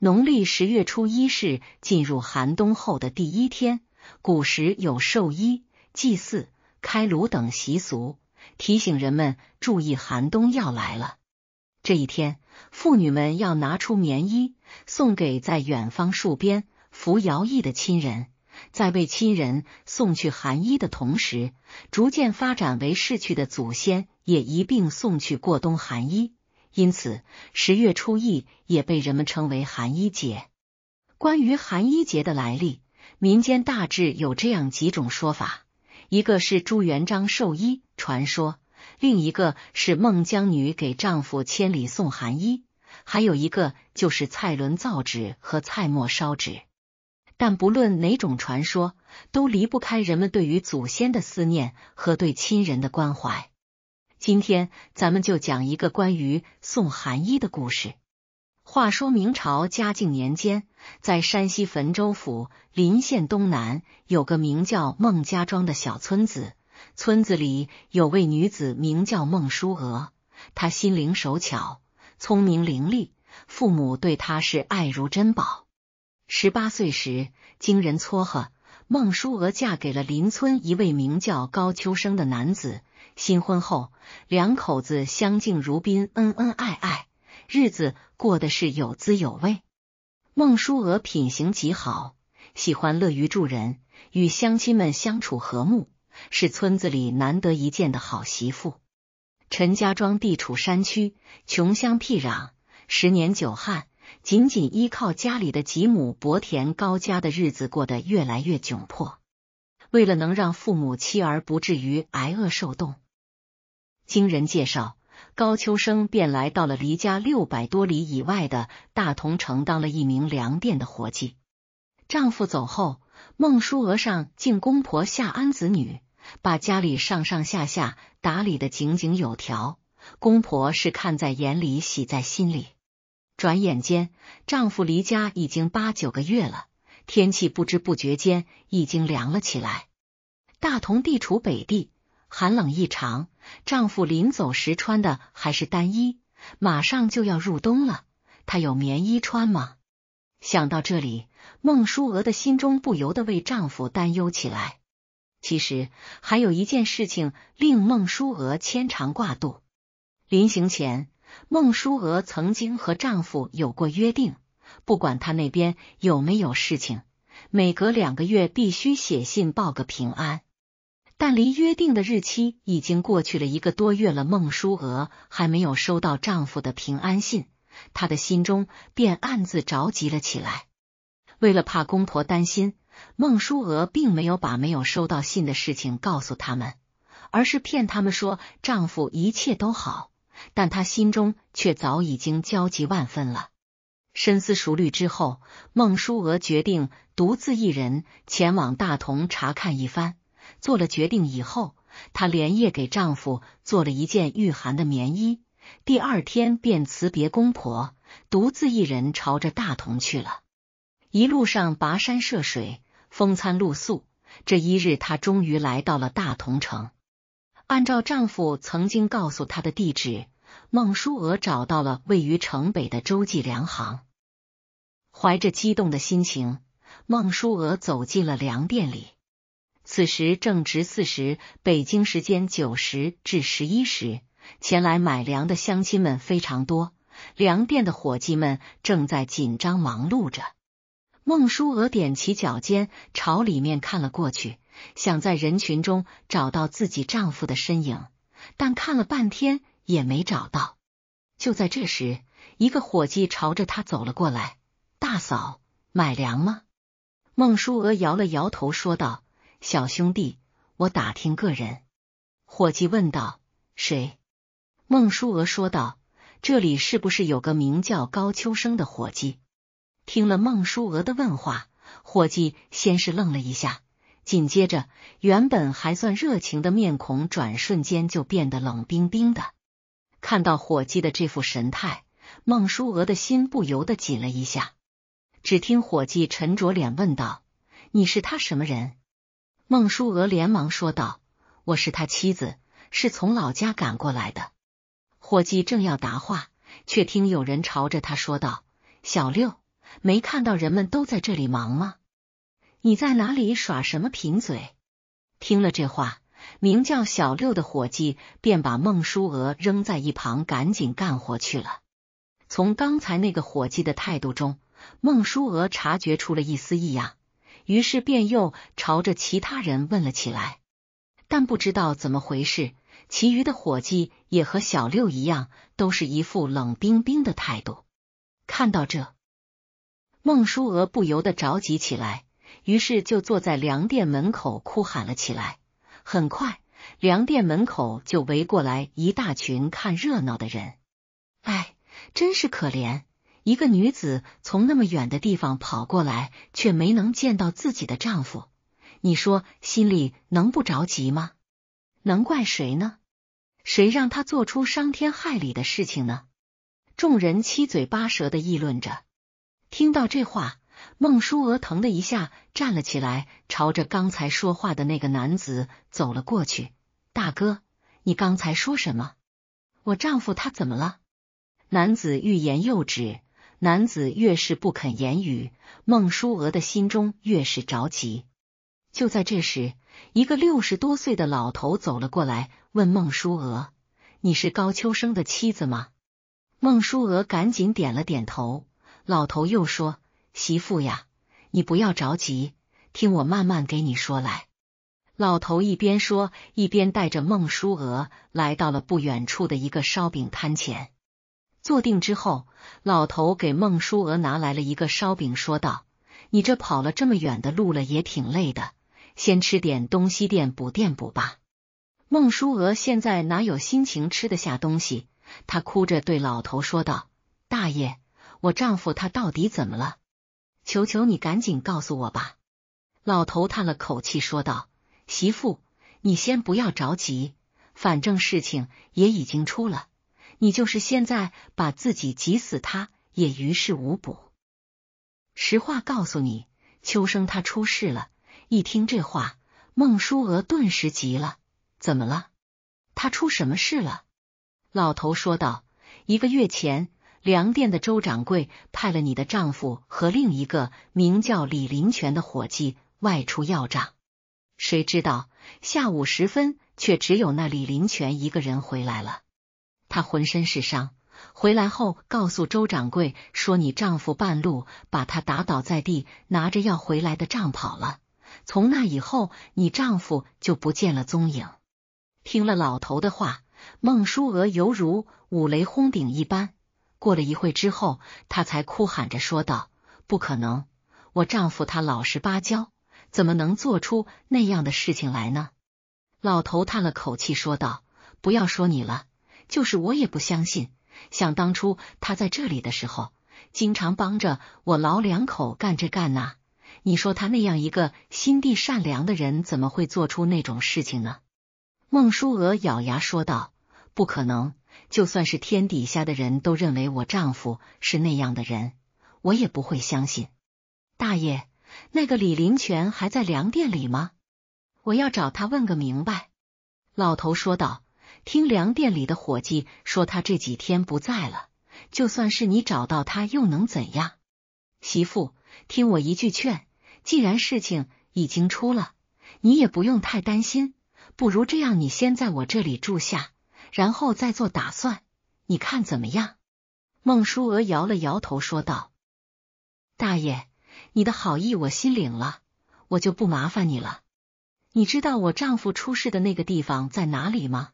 农历十月初一是进入寒冬后的第一天，古时有寿衣、祭祀、开炉等习俗，提醒人们注意寒冬要来了。这一天，妇女们要拿出棉衣送给在远方戍边、服徭役的亲人，在为亲人送去寒衣的同时，逐渐发展为逝去的祖先也一并送去过冬寒衣。因此，十月初一也被人们称为寒衣节。关于寒衣节的来历，民间大致有这样几种说法：一个是朱元璋寿衣传说，另一个是孟姜女给丈夫千里送寒衣，还有一个就是蔡伦造纸和蔡墨烧纸。但不论哪种传说，都离不开人们对于祖先的思念和对亲人的关怀。今天咱们就讲一个关于宋韩一的故事。话说明朝嘉靖年间，在山西汾州府临县东南有个名叫孟家庄的小村子，村子里有位女子名叫孟淑娥，她心灵手巧，聪明伶俐，父母对她是爱如珍宝。十八岁时，经人撮合，孟淑娥嫁给了邻村一位名叫高秋生的男子。新婚后，两口子相敬如宾，恩恩爱爱，日子过得是有滋有味。孟淑娥品行极好，喜欢乐于助人，与乡亲们相处和睦，是村子里难得一见的好媳妇。陈家庄地处山区，穷乡僻壤，十年久旱，仅仅依靠家里的几亩薄田，高家的日子过得越来越窘迫。为了能让父母妻儿不至于挨饿受冻，经人介绍，高秋生便来到了离家六百多里以外的大同城，当了一名粮店的伙计。丈夫走后，孟淑娥上敬公婆下安子女，把家里上上下下打理的井井有条。公婆是看在眼里，喜在心里。转眼间，丈夫离家已经八九个月了，天气不知不觉间已经凉了起来。大同地处北地，寒冷异常。丈夫临走时穿的还是单衣，马上就要入冬了，她有棉衣穿吗？想到这里，孟淑娥的心中不由得为丈夫担忧起来。其实还有一件事情令孟淑娥牵肠挂肚。临行前，孟淑娥曾经和丈夫有过约定，不管他那边有没有事情，每隔两个月必须写信报个平安。但离约定的日期已经过去了一个多月了，孟淑娥还没有收到丈夫的平安信，她的心中便暗自着急了起来。为了怕公婆担心，孟淑娥并没有把没有收到信的事情告诉他们，而是骗他们说丈夫一切都好。但她心中却早已经焦急万分了。深思熟虑之后，孟淑娥决定独自一人前往大同查看一番。做了决定以后，她连夜给丈夫做了一件御寒的棉衣，第二天便辞别公婆，独自一人朝着大同去了。一路上跋山涉水，风餐露宿。这一日，她终于来到了大同城。按照丈夫曾经告诉她的地址，孟淑娥找到了位于城北的周记粮行。怀着激动的心情，孟淑娥走进了粮店里。此时正值巳时，北京时间九时至十一时，前来买粮的乡亲们非常多，粮店的伙计们正在紧张忙碌着。孟淑娥踮起脚尖朝里面看了过去，想在人群中找到自己丈夫的身影，但看了半天也没找到。就在这时，一个伙计朝着他走了过来：“大嫂，买粮吗？”孟淑娥摇了摇头，说道。小兄弟，我打听个人。伙计问道：“谁？”孟淑娥说道：“这里是不是有个名叫高秋生的伙计？”听了孟淑娥的问话，伙计先是愣了一下，紧接着原本还算热情的面孔，转瞬间就变得冷冰冰的。看到伙计的这副神态，孟淑娥的心不由得紧了一下。只听伙计沉着脸问道：“你是他什么人？”孟淑娥连忙说道：“我是他妻子，是从老家赶过来的。”伙计正要答话，却听有人朝着他说道：“小六，没看到人们都在这里忙吗？你在哪里耍什么贫嘴？”听了这话，名叫小六的伙计便把孟淑娥扔在一旁，赶紧干活去了。从刚才那个伙计的态度中，孟淑娥察觉出了一丝异样。于是便又朝着其他人问了起来，但不知道怎么回事，其余的伙计也和小六一样，都是一副冷冰冰的态度。看到这，孟淑娥不由得着急起来，于是就坐在粮店门口哭喊了起来。很快，粮店门口就围过来一大群看热闹的人。哎，真是可怜。一个女子从那么远的地方跑过来，却没能见到自己的丈夫，你说心里能不着急吗？能怪谁呢？谁让她做出伤天害理的事情呢？众人七嘴八舌的议论着。听到这话，孟淑娥疼的一下站了起来，朝着刚才说话的那个男子走了过去。“大哥，你刚才说什么？我丈夫他怎么了？”男子欲言又止。男子越是不肯言语，孟淑娥的心中越是着急。就在这时，一个六十多岁的老头走了过来，问孟淑娥：“你是高秋生的妻子吗？”孟淑娥赶紧点了点头。老头又说：“媳妇呀，你不要着急，听我慢慢给你说来。”老头一边说，一边带着孟淑娥来到了不远处的一个烧饼摊前。坐定之后，老头给孟淑娥拿来了一个烧饼，说道：“你这跑了这么远的路了，也挺累的，先吃点东西垫补垫补吧。”孟淑娥现在哪有心情吃得下东西？她哭着对老头说道：“大爷，我丈夫他到底怎么了？求求你赶紧告诉我吧！”老头叹了口气说道：“媳妇，你先不要着急，反正事情也已经出了。”你就是现在把自己急死，他也于事无补。实话告诉你，秋生他出事了。一听这话，孟淑娥顿时急了：“怎么了？他出什么事了？”老头说道：“一个月前，粮店的周掌柜派了你的丈夫和另一个名叫李林泉的伙计外出要账，谁知道下午时分，却只有那李林泉一个人回来了。”他浑身是伤，回来后告诉周掌柜说：“你丈夫半路把他打倒在地，拿着要回来的账跑了。从那以后，你丈夫就不见了踪影。”听了老头的话，孟淑娥犹如五雷轰顶一般。过了一会之后，她才哭喊着说道：“不可能！我丈夫他老实巴交，怎么能做出那样的事情来呢？”老头叹了口气说道：“不要说你了。”就是我也不相信，想当初他在这里的时候，经常帮着我老两口干这干那。你说他那样一个心地善良的人，怎么会做出那种事情呢？孟淑娥咬牙说道：“不可能，就算是天底下的人都认为我丈夫是那样的人，我也不会相信。”大爷，那个李林泉还在粮店里吗？我要找他问个明白。”老头说道。听粮店里的伙计说，他这几天不在了。就算是你找到他，又能怎样？媳妇，听我一句劝，既然事情已经出了，你也不用太担心。不如这样，你先在我这里住下，然后再做打算，你看怎么样？孟淑娥摇了摇头，说道：“大爷，你的好意我心领了，我就不麻烦你了。你知道我丈夫出事的那个地方在哪里吗？”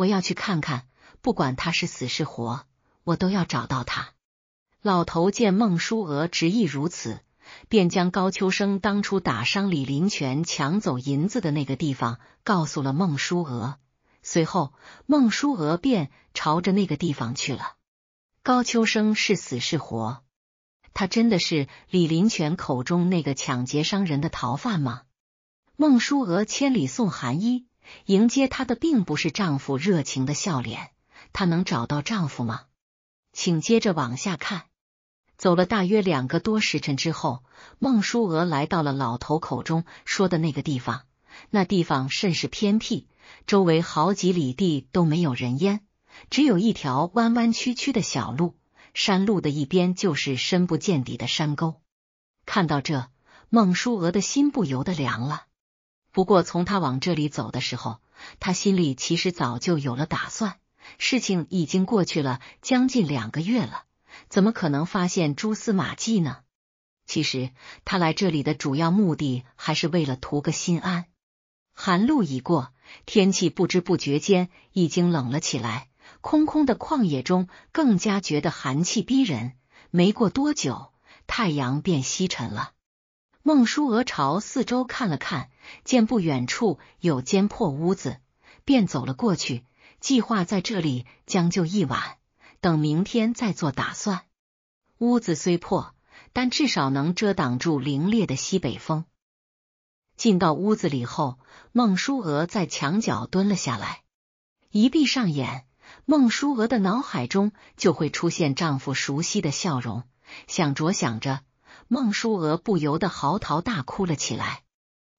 我要去看看，不管他是死是活，我都要找到他。老头见孟淑娥执意如此，便将高秋生当初打伤李林权、抢走银子的那个地方告诉了孟淑娥。随后，孟淑娥便朝着那个地方去了。高秋生是死是活？他真的是李林权口中那个抢劫伤人的逃犯吗？孟淑娥千里送寒衣。迎接她的并不是丈夫热情的笑脸，她能找到丈夫吗？请接着往下看。走了大约两个多时辰之后，孟淑娥来到了老头口中说的那个地方。那地方甚是偏僻，周围好几里地都没有人烟，只有一条弯弯曲曲的小路。山路的一边就是深不见底的山沟。看到这，孟淑娥的心不由得凉了。不过，从他往这里走的时候，他心里其实早就有了打算。事情已经过去了将近两个月了，怎么可能发现蛛丝马迹呢？其实他来这里的主要目的还是为了图个心安。寒露已过，天气不知不觉间已经冷了起来，空空的旷野中更加觉得寒气逼人。没过多久，太阳便西沉了。孟淑娥朝四周看了看，见不远处有间破屋子，便走了过去，计划在这里将就一晚，等明天再做打算。屋子虽破，但至少能遮挡住凛冽的西北风。进到屋子里后，孟淑娥在墙角蹲了下来，一闭上眼，孟淑娥的脑海中就会出现丈夫熟悉的笑容，想着想着。孟淑娥不由得嚎啕大哭了起来，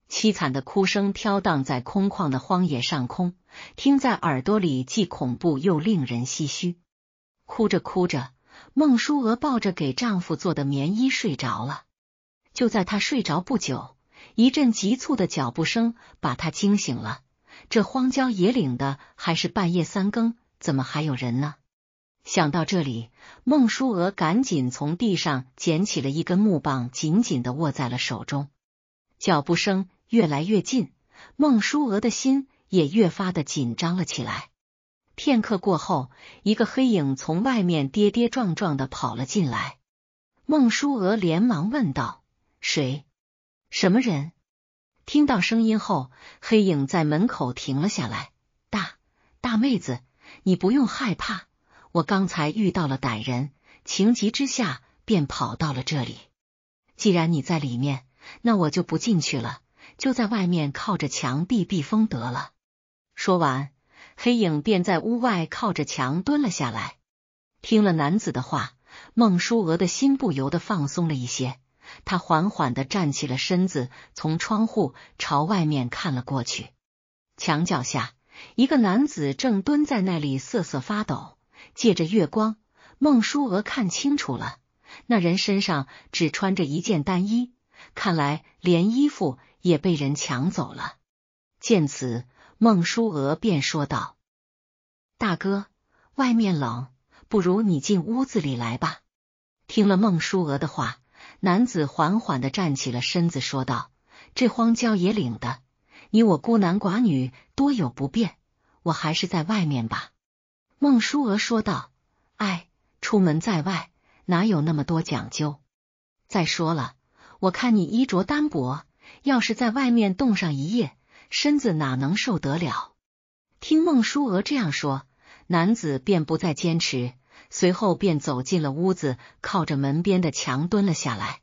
凄惨的哭声飘荡在空旷的荒野上空，听在耳朵里既恐怖又令人唏嘘。哭着哭着，孟淑娥抱着给丈夫做的棉衣睡着了。就在她睡着不久，一阵急促的脚步声把她惊醒了。这荒郊野岭的，还是半夜三更，怎么还有人呢？想到这里，孟淑娥赶紧从地上捡起了一根木棒，紧紧的握在了手中。脚步声越来越近，孟淑娥的心也越发的紧张了起来。片刻过后，一个黑影从外面跌跌撞撞的跑了进来，孟淑娥连忙问道：“谁？什么人？”听到声音后，黑影在门口停了下来：“大大妹子，你不用害怕。”我刚才遇到了歹人，情急之下便跑到了这里。既然你在里面，那我就不进去了，就在外面靠着墙避避风得了。说完，黑影便在屋外靠着墙蹲了下来。听了男子的话，孟淑娥的心不由得放松了一些。她缓缓的站起了身子，从窗户朝外面看了过去。墙角下，一个男子正蹲在那里瑟瑟发抖。借着月光，孟淑娥看清楚了，那人身上只穿着一件单衣，看来连衣服也被人抢走了。见此，孟淑娥便说道：“大哥，外面冷，不如你进屋子里来吧。”听了孟淑娥的话，男子缓缓的站起了身子，说道：“这荒郊野岭的，你我孤男寡女，多有不便，我还是在外面吧。”孟淑娥说道：“哎，出门在外哪有那么多讲究？再说了，我看你衣着单薄，要是在外面冻上一夜，身子哪能受得了？”听孟淑娥这样说，男子便不再坚持，随后便走进了屋子，靠着门边的墙蹲了下来。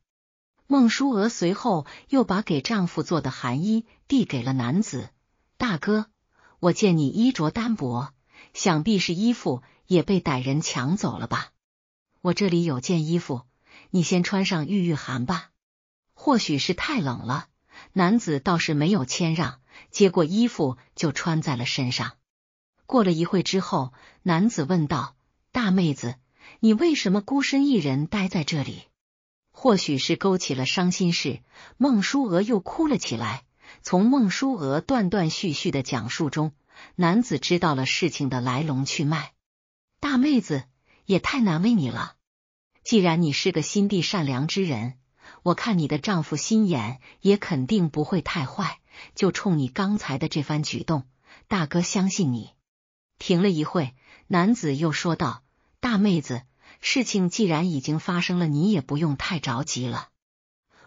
孟淑娥随后又把给丈夫做的寒衣递给了男子：“大哥，我见你衣着单薄。”想必是衣服也被歹人抢走了吧？我这里有件衣服，你先穿上御御寒吧。或许是太冷了，男子倒是没有谦让，接过衣服就穿在了身上。过了一会之后，男子问道：“大妹子，你为什么孤身一人待在这里？”或许是勾起了伤心事，孟淑娥又哭了起来。从孟淑娥断断续续的讲述中。男子知道了事情的来龙去脉，大妹子也太难为你了。既然你是个心地善良之人，我看你的丈夫心眼也肯定不会太坏。就冲你刚才的这番举动，大哥相信你。停了一会，男子又说道：“大妹子，事情既然已经发生了，你也不用太着急了。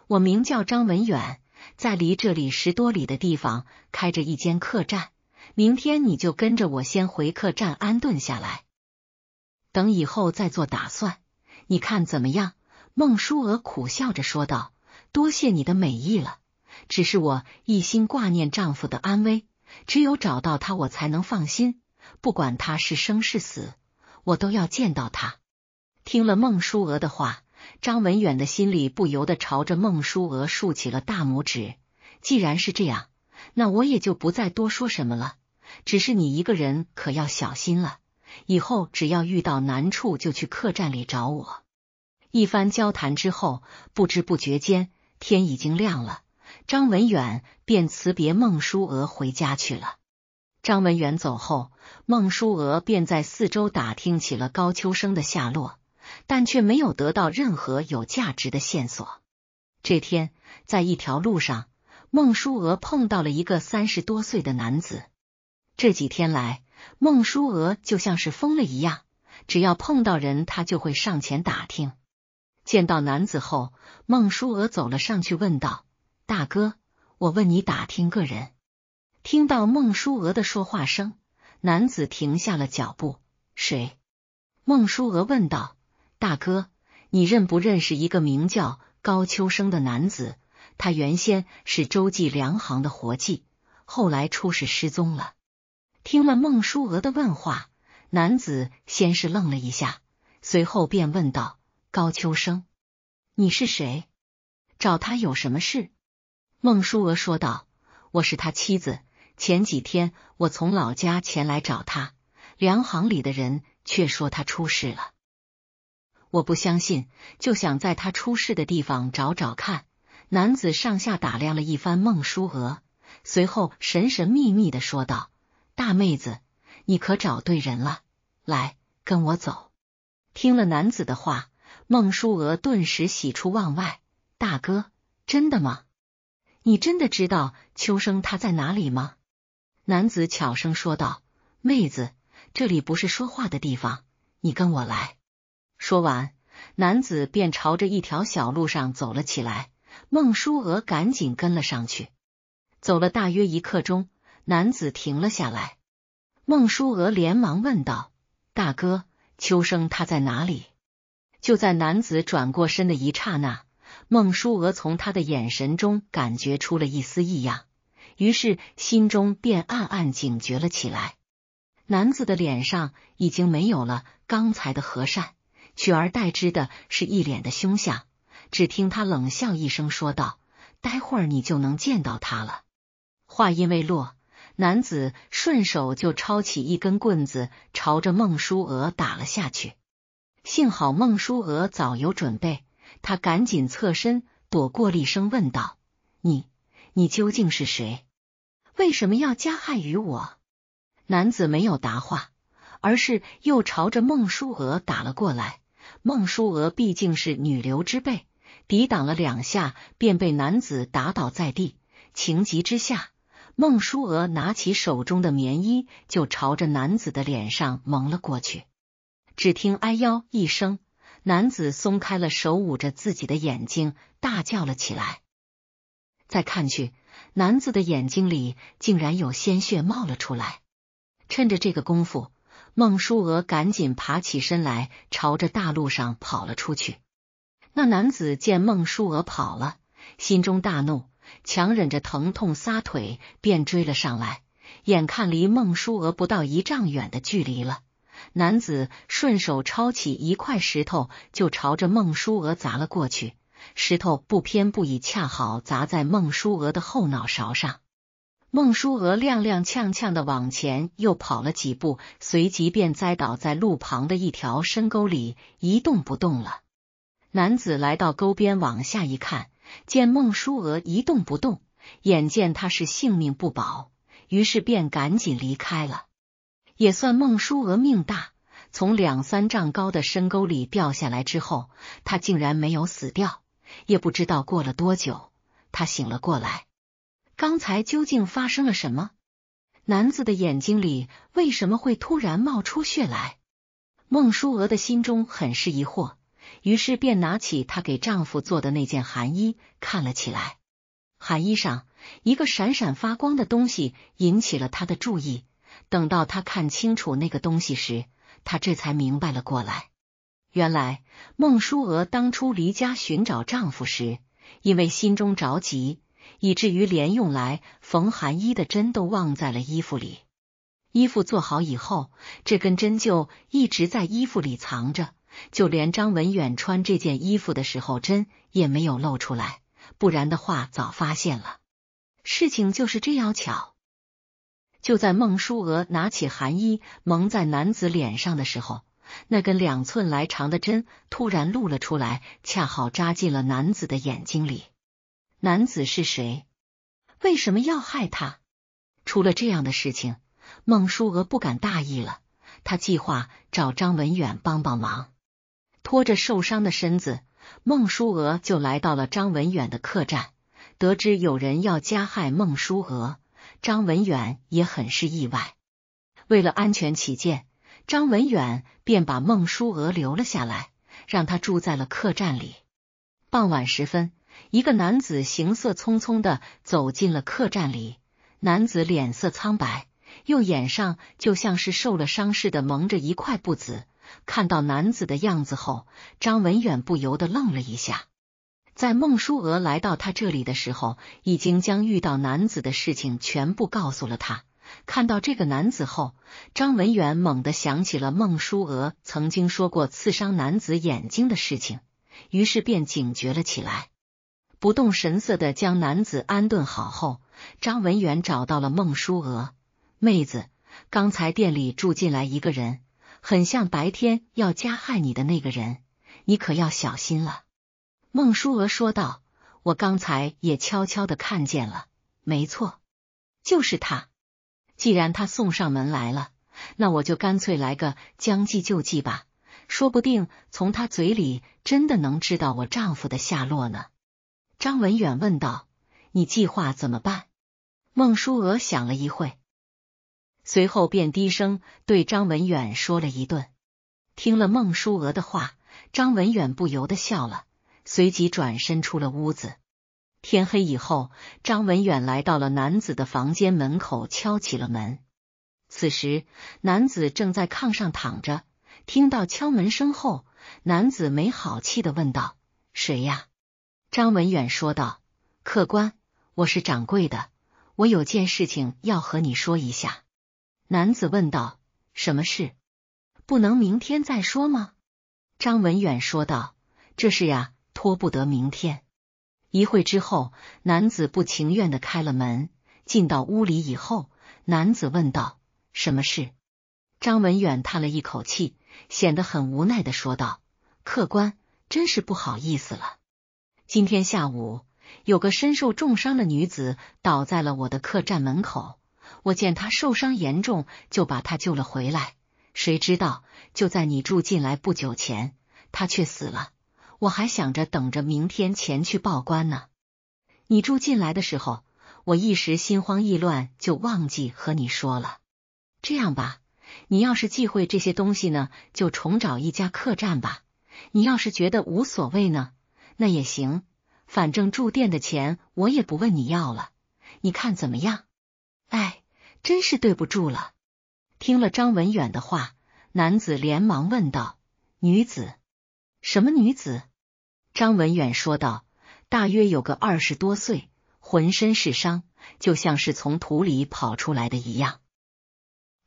我名叫张文远，在离这里十多里的地方开着一间客栈。”明天你就跟着我先回客栈安顿下来，等以后再做打算，你看怎么样？孟淑娥苦笑着说道：“多谢你的美意了，只是我一心挂念丈夫的安危，只有找到他，我才能放心。不管他是生是死，我都要见到他。”听了孟淑娥的话，张文远的心里不由得朝着孟淑娥竖起了大拇指。既然是这样，那我也就不再多说什么了。只是你一个人可要小心了。以后只要遇到难处，就去客栈里找我。一番交谈之后，不知不觉间天已经亮了。张文远便辞别孟淑娥回家去了。张文远走后，孟淑娥便在四周打听起了高秋生的下落，但却没有得到任何有价值的线索。这天，在一条路上，孟淑娥碰到了一个三十多岁的男子。这几天来，孟淑娥就像是疯了一样，只要碰到人，他就会上前打听。见到男子后，孟淑娥走了上去，问道：“大哥，我问你打听个人。”听到孟淑娥的说话声，男子停下了脚步。谁？孟淑娥问道：“大哥，你认不认识一个名叫高秋生的男子？他原先是周记粮行的活计，后来出事失踪了。”听了孟淑娥的问话，男子先是愣了一下，随后便问道：“高秋生，你是谁？找他有什么事？”孟淑娥说道：“我是他妻子。前几天我从老家前来找他，粮行里的人却说他出事了。我不相信，就想在他出事的地方找找看。”男子上下打量了一番孟淑娥，随后神神秘秘的说道。大妹子，你可找对人了，来跟我走。听了男子的话，孟淑娥顿时喜出望外。大哥，真的吗？你真的知道秋生他在哪里吗？男子悄声说道：“妹子，这里不是说话的地方，你跟我来。”说完，男子便朝着一条小路上走了起来。孟淑娥赶紧跟了上去。走了大约一刻钟。男子停了下来，孟淑娥连忙问道：“大哥，秋生他在哪里？”就在男子转过身的一刹那，孟淑娥从他的眼神中感觉出了一丝异样，于是心中便暗暗警觉了起来。男子的脸上已经没有了刚才的和善，取而代之的是一脸的凶相。只听他冷笑一声说道：“待会儿你就能见到他了。”话音未落。男子顺手就抄起一根棍子，朝着孟淑娥打了下去。幸好孟淑娥早有准备，她赶紧侧身躲过，厉声问道：“你，你究竟是谁？为什么要加害于我？”男子没有答话，而是又朝着孟淑娥打了过来。孟淑娥毕竟是女流之辈，抵挡了两下，便被男子打倒在地。情急之下。孟淑娥拿起手中的棉衣，就朝着男子的脸上蒙了过去。只听“哎呦”一声，男子松开了手，捂着自己的眼睛大叫了起来。再看去，男子的眼睛里竟然有鲜血冒了出来。趁着这个功夫，孟淑娥赶紧爬起身来，朝着大路上跑了出去。那男子见孟淑娥跑了，心中大怒。强忍着疼痛，撒腿便追了上来。眼看离孟淑娥不到一丈远的距离了，男子顺手抄起一块石头，就朝着孟淑娥砸了过去。石头不偏不倚，恰好砸在孟淑娥的后脑勺上。孟淑娥踉踉跄跄的往前又跑了几步，随即便栽倒在路旁的一条深沟里，一动不动了。男子来到沟边，往下一看。见孟淑娥一动不动，眼见她是性命不保，于是便赶紧离开了。也算孟淑娥命大，从两三丈高的深沟里掉下来之后，她竟然没有死掉。也不知道过了多久，她醒了过来。刚才究竟发生了什么？男子的眼睛里为什么会突然冒出血来？孟淑娥的心中很是疑惑。于是便拿起她给丈夫做的那件寒衣看了起来。寒衣上一个闪闪发光的东西引起了她的注意。等到她看清楚那个东西时，她这才明白了过来。原来孟淑娥当初离家寻找丈夫时，因为心中着急，以至于连用来缝寒衣的针都忘在了衣服里。衣服做好以后，这根针就一直在衣服里藏着。就连张文远穿这件衣服的时候，针也没有露出来，不然的话早发现了。事情就是这样巧。就在孟淑娥拿起寒衣蒙在男子脸上的时候，那根两寸来长的针突然露了出来，恰好扎进了男子的眼睛里。男子是谁？为什么要害他？出了这样的事情，孟淑娥不敢大意了。他计划找张文远帮帮忙。拖着受伤的身子，孟淑娥就来到了张文远的客栈。得知有人要加害孟淑娥，张文远也很是意外。为了安全起见，张文远便把孟淑娥留了下来，让她住在了客栈里。傍晚时分，一个男子行色匆匆的走进了客栈里。男子脸色苍白，右眼上就像是受了伤似的，蒙着一块布子。看到男子的样子后，张文远不由得愣了一下。在孟淑娥来到他这里的时候，已经将遇到男子的事情全部告诉了他。看到这个男子后，张文远猛地想起了孟淑娥曾经说过刺伤男子眼睛的事情，于是便警觉了起来。不动神色的将男子安顿好后，张文远找到了孟淑娥妹子：“刚才店里住进来一个人。”很像白天要加害你的那个人，你可要小心了。”孟淑娥说道，“我刚才也悄悄的看见了，没错，就是他。既然他送上门来了，那我就干脆来个将计就计吧，说不定从他嘴里真的能知道我丈夫的下落呢。”张文远问道，“你计划怎么办？”孟淑娥想了一会。随后便低声对张文远说了一顿。听了孟淑娥的话，张文远不由得笑了，随即转身出了屋子。天黑以后，张文远来到了男子的房间门口，敲起了门。此时，男子正在炕上躺着。听到敲门声后，男子没好气的问道：“谁呀？”张文远说道：“客官，我是掌柜的，我有件事情要和你说一下。”男子问道：“什么事？不能明天再说吗？”张文远说道：“这事呀，拖不得明天。”一会之后，男子不情愿的开了门，进到屋里以后，男子问道：“什么事？”张文远叹了一口气，显得很无奈的说道：“客官，真是不好意思了，今天下午有个身受重伤的女子倒在了我的客栈门口。”我见他受伤严重，就把他救了回来。谁知道就在你住进来不久前，他却死了。我还想着等着明天前去报官呢。你住进来的时候，我一时心慌意乱，就忘记和你说了。这样吧，你要是忌讳这些东西呢，就重找一家客栈吧。你要是觉得无所谓呢，那也行。反正住店的钱我也不问你要了。你看怎么样？哎。真是对不住了。听了张文远的话，男子连忙问道：“女子，什么女子？”张文远说道：“大约有个二十多岁，浑身是伤，就像是从土里跑出来的一样。”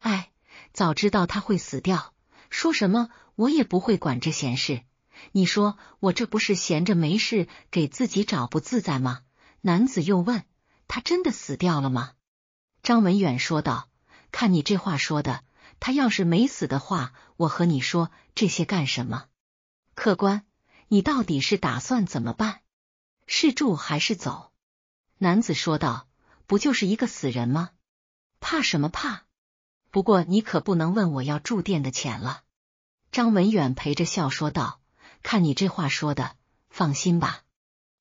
哎，早知道他会死掉，说什么我也不会管这闲事。你说我这不是闲着没事给自己找不自在吗？男子又问：“他真的死掉了吗？”张文远说道：“看你这话说的，他要是没死的话，我和你说这些干什么？客官，你到底是打算怎么办？是住还是走？”男子说道：“不就是一个死人吗？怕什么怕？不过你可不能问我要住店的钱了。”张文远陪着笑说道：“看你这话说的，放心吧。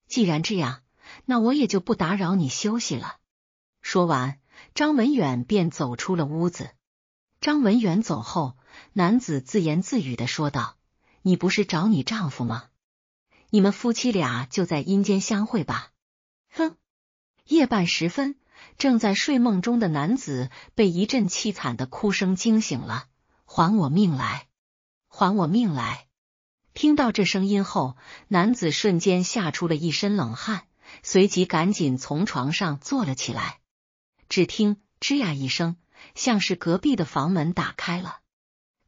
既然这样，那我也就不打扰你休息了。”说完。张文远便走出了屋子。张文远走后，男子自言自语的说道：“你不是找你丈夫吗？你们夫妻俩就在阴间相会吧。”哼！夜半时分，正在睡梦中的男子被一阵凄惨的哭声惊醒了。“还我命来！还我命来！”听到这声音后，男子瞬间吓出了一身冷汗，随即赶紧从床上坐了起来。只听“吱呀”一声，像是隔壁的房门打开了。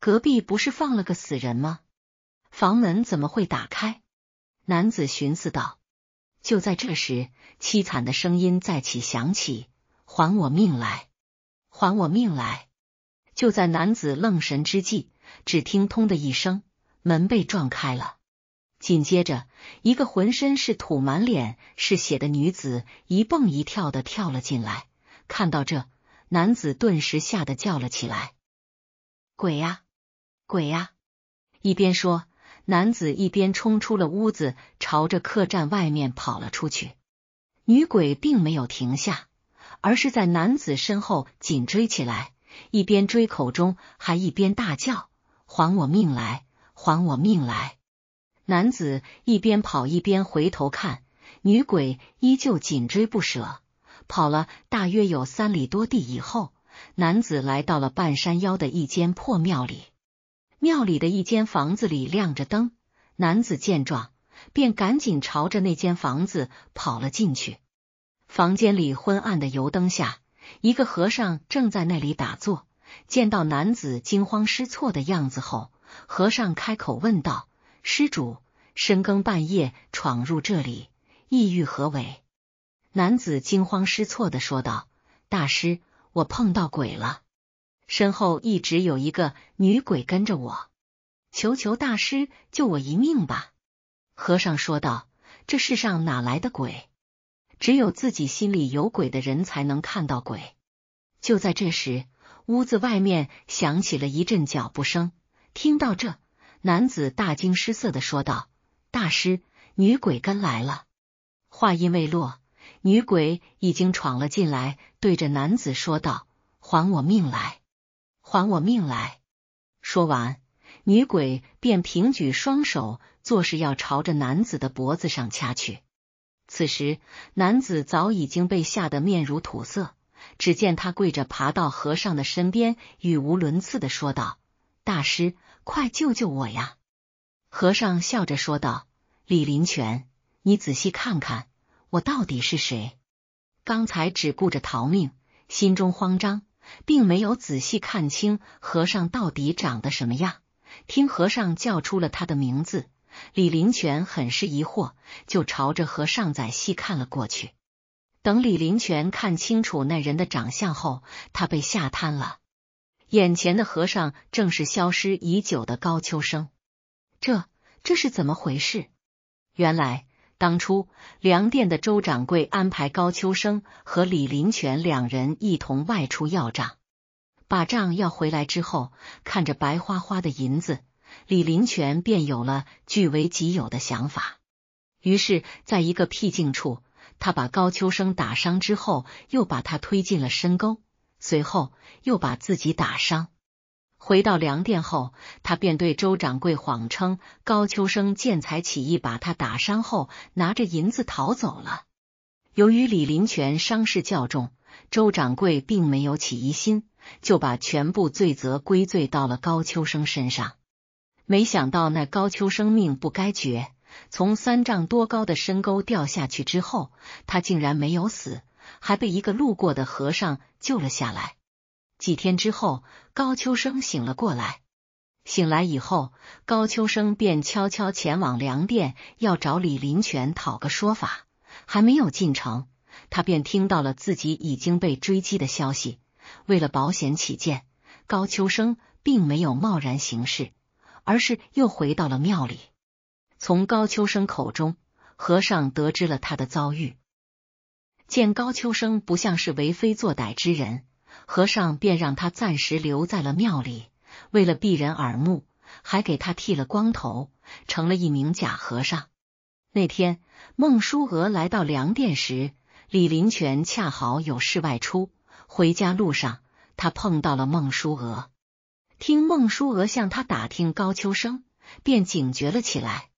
隔壁不是放了个死人吗？房门怎么会打开？男子寻思道。就在这时，凄惨的声音再起响起：“还我命来，还我命来！”就在男子愣神之际，只听“通”的一声，门被撞开了。紧接着，一个浑身是土、满脸是血的女子一蹦一跳的跳了进来。看到这，男子顿时吓得叫了起来：“鬼呀，鬼呀！”一边说，男子一边冲出了屋子，朝着客栈外面跑了出去。女鬼并没有停下，而是在男子身后紧追起来，一边追，口中还一边大叫：“还我命来，还我命来！”男子一边跑一边回头看，女鬼依旧紧追不舍。跑了大约有三里多地以后，男子来到了半山腰的一间破庙里。庙里的一间房子里亮着灯，男子见状便赶紧朝着那间房子跑了进去。房间里昏暗的油灯下，一个和尚正在那里打坐。见到男子惊慌失措的样子后，和尚开口问道：“施主，深更半夜闯入这里，意欲何为？”男子惊慌失措的说道：“大师，我碰到鬼了，身后一直有一个女鬼跟着我，求求大师救我一命吧！”和尚说道：“这世上哪来的鬼？只有自己心里有鬼的人才能看到鬼。”就在这时，屋子外面响起了一阵脚步声。听到这，男子大惊失色的说道：“大师，女鬼跟来了！”话音未落。女鬼已经闯了进来，对着男子说道：“还我命来，还我命来！”说完，女鬼便平举双手，作势要朝着男子的脖子上掐去。此时，男子早已经被吓得面如土色。只见他跪着爬到和尚的身边，语无伦次的说道：“大师，快救救我呀！”和尚笑着说道：“李林权，你仔细看看。”我到底是谁？刚才只顾着逃命，心中慌张，并没有仔细看清和尚到底长得什么样。听和尚叫出了他的名字，李林泉很是疑惑，就朝着和尚仔细看了过去。等李林泉看清楚那人的长相后，他被吓瘫了。眼前的和尚正是消失已久的高秋生，这这是怎么回事？原来。当初粮店的周掌柜安排高秋生和李林泉两人一同外出要账，把账要回来之后，看着白花花的银子，李林泉便有了据为己有的想法。于是，在一个僻静处，他把高秋生打伤之后，又把他推进了深沟，随后又把自己打伤。回到粮店后，他便对周掌柜谎称高秋生见财起意，把他打伤后，拿着银子逃走了。由于李林权伤势较重，周掌柜并没有起疑心，就把全部罪责归罪到了高秋生身上。没想到那高秋生命不该绝，从三丈多高的深沟掉下去之后，他竟然没有死，还被一个路过的和尚救了下来。几天之后，高秋生醒了过来。醒来以后，高秋生便悄悄前往粮店，要找李林泉讨个说法。还没有进城，他便听到了自己已经被追击的消息。为了保险起见，高秋生并没有贸然行事，而是又回到了庙里。从高秋生口中，和尚得知了他的遭遇。见高秋生不像是为非作歹之人。和尚便让他暂时留在了庙里，为了避人耳目，还给他剃了光头，成了一名假和尚。那天，孟淑娥来到粮店时，李林泉恰好有事外出，回家路上他碰到了孟淑娥，听孟淑娥向他打听高秋生，便警觉了起来。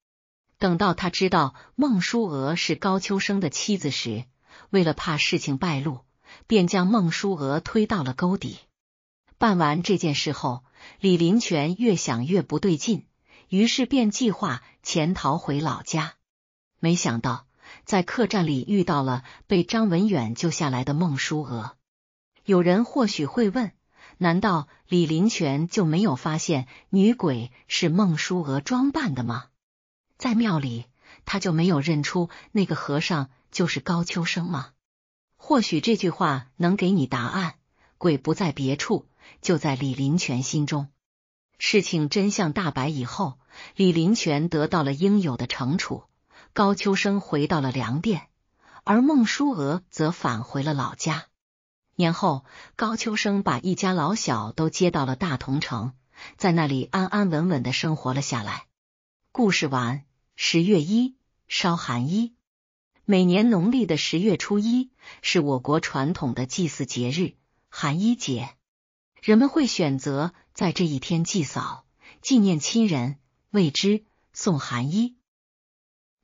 等到他知道孟淑娥是高秋生的妻子时，为了怕事情败露。便将孟淑娥推到了沟底。办完这件事后，李林权越想越不对劲，于是便计划潜逃回老家。没想到在客栈里遇到了被张文远救下来的孟淑娥。有人或许会问：难道李林权就没有发现女鬼是孟淑娥装扮的吗？在庙里，他就没有认出那个和尚就是高秋生吗？或许这句话能给你答案，鬼不在别处，就在李林权心中。事情真相大白以后，李林权得到了应有的惩处，高秋生回到了粮店，而孟淑娥则返回了老家。年后，高秋生把一家老小都接到了大同城，在那里安安稳稳的生活了下来。故事完。十月一，稍寒衣。每年农历的十月初一是我国传统的祭祀节日寒衣节，人们会选择在这一天祭扫，纪念亲人，为之送寒衣。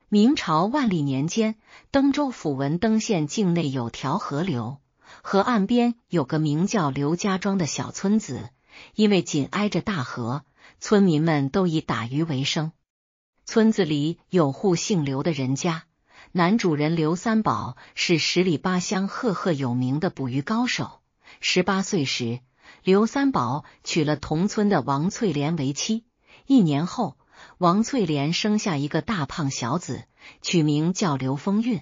明朝万历年间，登州府文登县境内有条河流，河岸边有个名叫刘家庄的小村子，因为紧挨着大河，村民们都以打鱼为生。村子里有户姓刘的人家。男主人刘三宝是十里八乡赫赫有名的捕鱼高手。十八岁时，刘三宝娶了同村的王翠莲为妻。一年后，王翠莲生下一个大胖小子，取名叫刘风运。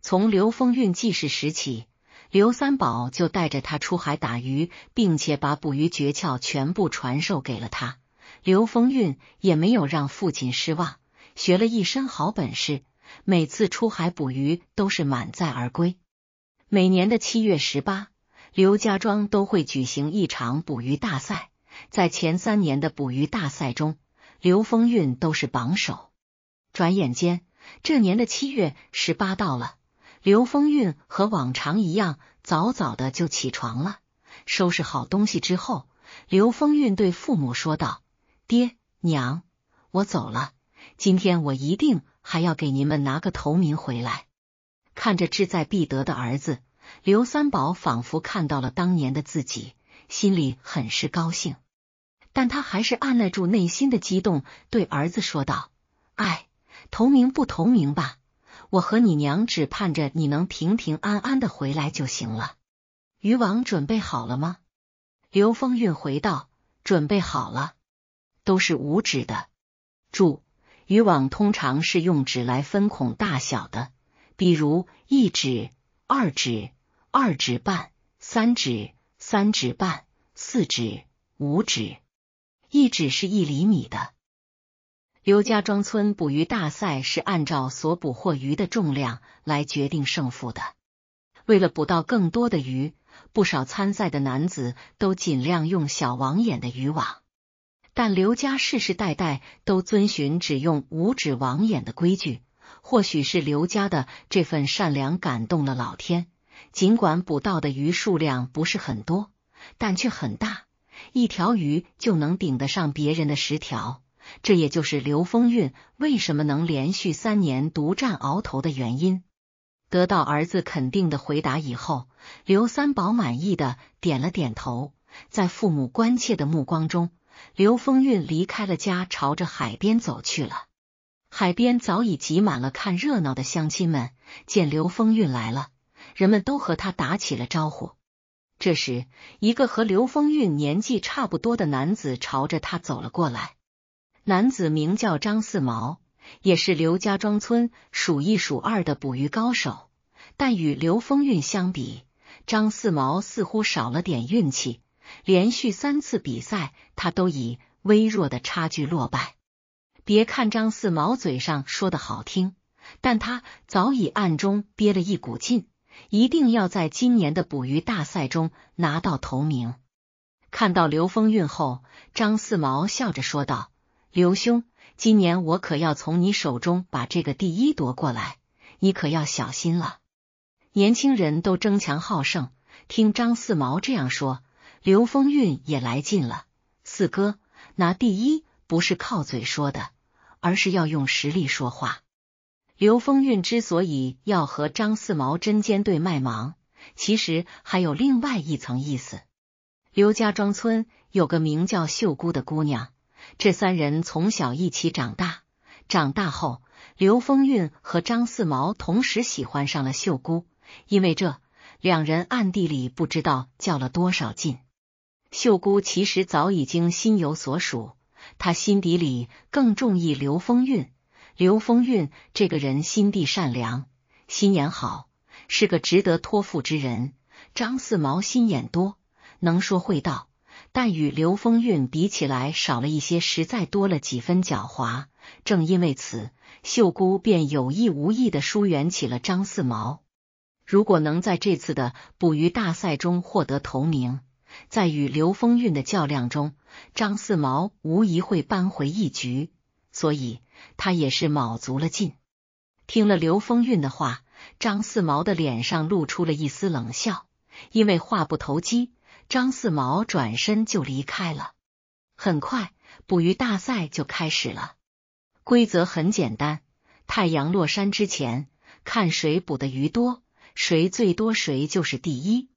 从刘风运记事时起，刘三宝就带着他出海打鱼，并且把捕鱼诀窍全部传授给了他。刘风运也没有让父亲失望，学了一身好本事。每次出海捕鱼都是满载而归。每年的七月十八，刘家庄都会举行一场捕鱼大赛。在前三年的捕鱼大赛中，刘风韵都是榜首。转眼间，这年的七月十八到了，刘风韵和往常一样，早早的就起床了。收拾好东西之后，刘风韵对父母说道：“爹娘，我走了。今天我一定。”还要给您们拿个头名回来，看着志在必得的儿子刘三宝，仿佛看到了当年的自己，心里很是高兴。但他还是按捺住内心的激动，对儿子说道：“哎，头名不同名吧？我和你娘只盼着你能平平安安的回来就行了。”渔王准备好了吗？刘风韵回道：“准备好了，都是五指的注。”渔网通常是用纸来分孔大小的，比如一指、二指、二指半、三指、三指半、四指、五指。一指是一厘米的。刘家庄村捕鱼大赛是按照所捕获鱼的重量来决定胜负的。为了捕到更多的鱼，不少参赛的男子都尽量用小网眼的渔网。但刘家世世代代都遵循只用五指网眼的规矩，或许是刘家的这份善良感动了老天。尽管捕到的鱼数量不是很多，但却很大，一条鱼就能顶得上别人的十条。这也就是刘风运为什么能连续三年独占鳌头的原因。得到儿子肯定的回答以后，刘三宝满意的点了点头，在父母关切的目光中。刘风韵离开了家，朝着海边走去了。海边早已挤满了看热闹的乡亲们。见刘风韵来了，人们都和他打起了招呼。这时，一个和刘风韵年纪差不多的男子朝着他走了过来。男子名叫张四毛，也是刘家庄村数一数二的捕鱼高手。但与刘风韵相比，张四毛似乎少了点运气。连续三次比赛，他都以微弱的差距落败。别看张四毛嘴上说的好听，但他早已暗中憋了一股劲，一定要在今年的捕鱼大赛中拿到头名。看到刘风运后，张四毛笑着说道：“刘兄，今年我可要从你手中把这个第一夺过来，你可要小心了。”年轻人都争强好胜，听张四毛这样说。刘风韵也来劲了，四哥拿第一不是靠嘴说的，而是要用实力说话。刘风韵之所以要和张四毛针尖对麦芒，其实还有另外一层意思。刘家庄村有个名叫秀姑的姑娘，这三人从小一起长大，长大后刘风韵和张四毛同时喜欢上了秀姑，因为这两人暗地里不知道较了多少劲。秀姑其实早已经心有所属，她心底里更中意刘风韵。刘风韵这个人心地善良，心眼好，是个值得托付之人。张四毛心眼多，能说会道，但与刘风韵比起来，少了一些，实在多了几分狡猾。正因为此，秀姑便有意无意的疏远起了张四毛。如果能在这次的捕鱼大赛中获得头名，在与刘风韵的较量中，张四毛无疑会扳回一局，所以他也是卯足了劲。听了刘风韵的话，张四毛的脸上露出了一丝冷笑，因为话不投机，张四毛转身就离开了。很快，捕鱼大赛就开始了，规则很简单：太阳落山之前，看谁捕的鱼多，谁最多谁就是第一。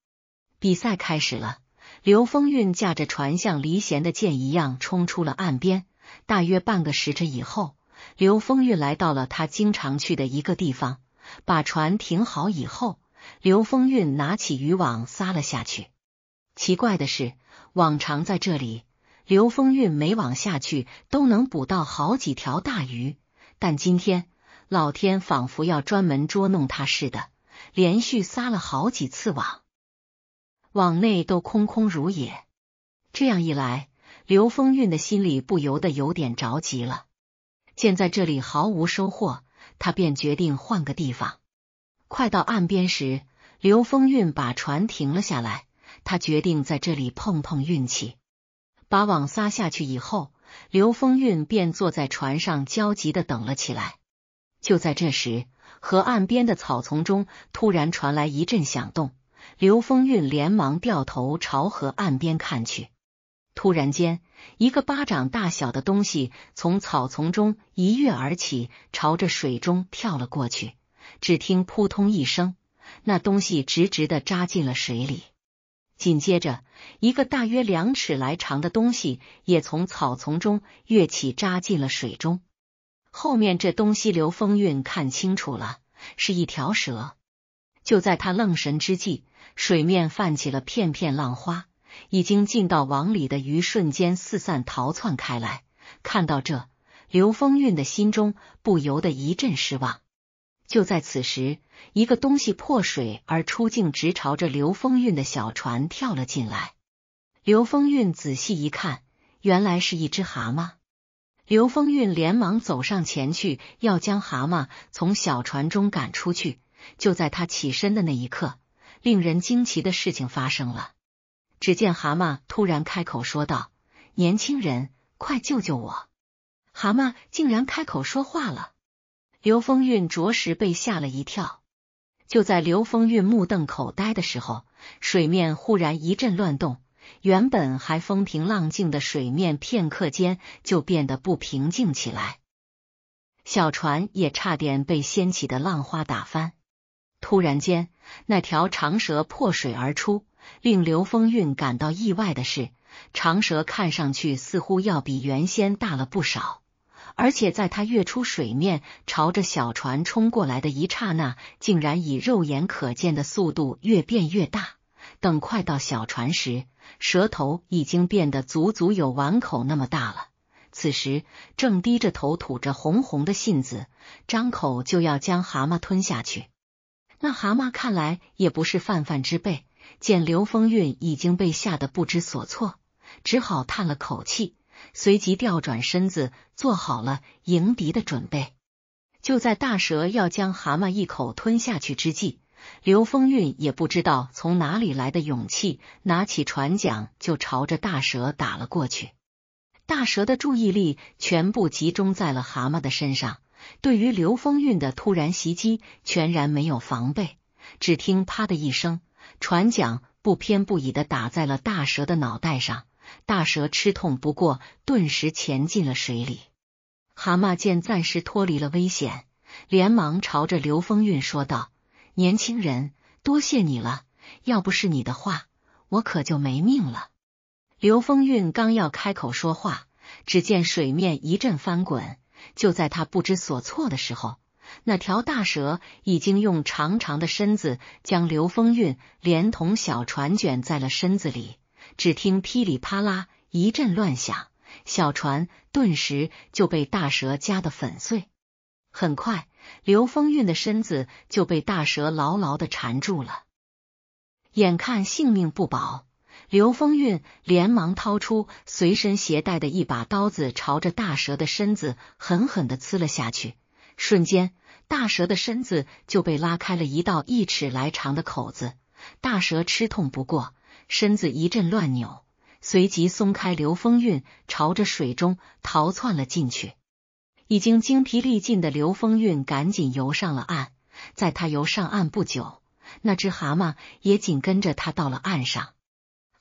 比赛开始了。刘峰运驾着船像离弦的箭一样冲出了岸边。大约半个时辰以后，刘峰运来到了他经常去的一个地方。把船停好以后，刘峰运拿起渔网撒了下去。奇怪的是，往常在这里，刘峰运每网下去都能捕到好几条大鱼，但今天老天仿佛要专门捉弄他似的，连续撒了好几次网。网内都空空如也，这样一来，刘风韵的心里不由得有点着急了。见在这里毫无收获，他便决定换个地方。快到岸边时，刘风韵把船停了下来，他决定在这里碰碰运气。把网撒下去以后，刘风韵便坐在船上焦急的等了起来。就在这时，河岸边的草丛中突然传来一阵响动。刘风韵连忙掉头朝河岸边看去，突然间，一个巴掌大小的东西从草丛中一跃而起，朝着水中跳了过去。只听扑通一声，那东西直直的扎进了水里。紧接着，一个大约两尺来长的东西也从草丛中跃起，扎进了水中。后面这东西，刘风韵看清楚了，是一条蛇。就在他愣神之际，水面泛起了片片浪花，已经进到网里的鱼瞬间四散逃窜开来。看到这，刘风韵的心中不由得一阵失望。就在此时，一个东西破水而出，径直朝着刘风韵的小船跳了进来。刘风韵仔细一看，原来是一只蛤蟆。刘风韵连忙走上前去，要将蛤蟆从小船中赶出去。就在他起身的那一刻，令人惊奇的事情发生了。只见蛤蟆突然开口说道：“年轻人，快救救我！”蛤蟆竟然开口说话了，刘风韵着实被吓了一跳。就在刘风韵目瞪口呆的时候，水面忽然一阵乱动，原本还风平浪静的水面片刻间就变得不平静起来，小船也差点被掀起的浪花打翻。突然间，那条长蛇破水而出。令刘风韵感到意外的是，长蛇看上去似乎要比原先大了不少。而且，在它跃出水面，朝着小船冲过来的一刹那，竟然以肉眼可见的速度越变越大。等快到小船时，蛇头已经变得足足有碗口那么大了。此时，正低着头吐着红红的信子，张口就要将蛤蟆吞下去。那蛤蟆看来也不是泛泛之辈，见刘风韵已经被吓得不知所措，只好叹了口气，随即调转身子，做好了迎敌的准备。就在大蛇要将蛤蟆一口吞下去之际，刘风韵也不知道从哪里来的勇气，拿起船桨就朝着大蛇打了过去。大蛇的注意力全部集中在了蛤蟆的身上。对于刘峰运的突然袭击，全然没有防备。只听“啪”的一声，船桨不偏不倚的打在了大蛇的脑袋上。大蛇吃痛，不过顿时潜进了水里。蛤蟆见暂时脱离了危险，连忙朝着刘峰运说道：“年轻人，多谢你了，要不是你的话，我可就没命了。”刘峰运刚要开口说话，只见水面一阵翻滚。就在他不知所措的时候，那条大蛇已经用长长的身子将刘风韵连同小船卷在了身子里。只听噼里啪啦一阵乱响，小船顿时就被大蛇夹得粉碎。很快，刘风韵的身子就被大蛇牢牢的缠住了，眼看性命不保。刘风韵连忙掏出随身携带的一把刀子，朝着大蛇的身子狠狠的刺了下去。瞬间，大蛇的身子就被拉开了一道一尺来长的口子。大蛇吃痛，不过身子一阵乱扭，随即松开刘风韵，朝着水中逃窜了进去。已经精疲力尽的刘风韵赶紧游上了岸。在他游上岸不久，那只蛤蟆也紧跟着他到了岸上。